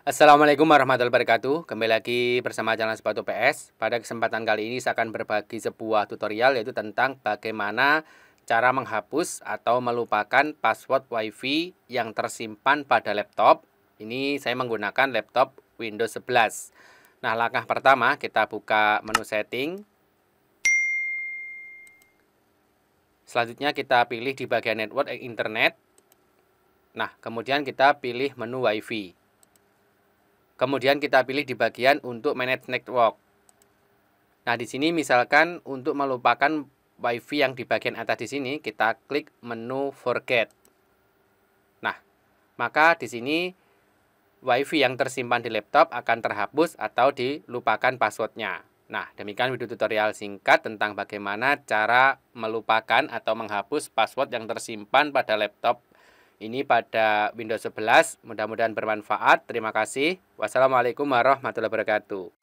Assalamualaikum warahmatullahi wabarakatuh Kembali lagi bersama channel Sepatu PS Pada kesempatan kali ini saya akan berbagi sebuah tutorial Yaitu tentang bagaimana cara menghapus atau melupakan password wifi yang tersimpan pada laptop Ini saya menggunakan laptop Windows 11 Nah langkah pertama kita buka menu setting Selanjutnya kita pilih di bagian network internet Nah kemudian kita pilih menu wifi Kemudian kita pilih di bagian untuk manage network. Nah, di sini misalkan untuk melupakan WiFi yang di bagian atas di sini, kita klik menu forget. Nah, maka di sini WiFi yang tersimpan di laptop akan terhapus atau dilupakan passwordnya. Nah, demikian video tutorial singkat tentang bagaimana cara melupakan atau menghapus password yang tersimpan pada laptop ini pada Windows 11. Mudah-mudahan bermanfaat. Terima kasih. Wassalamualaikum warahmatullahi wabarakatuh.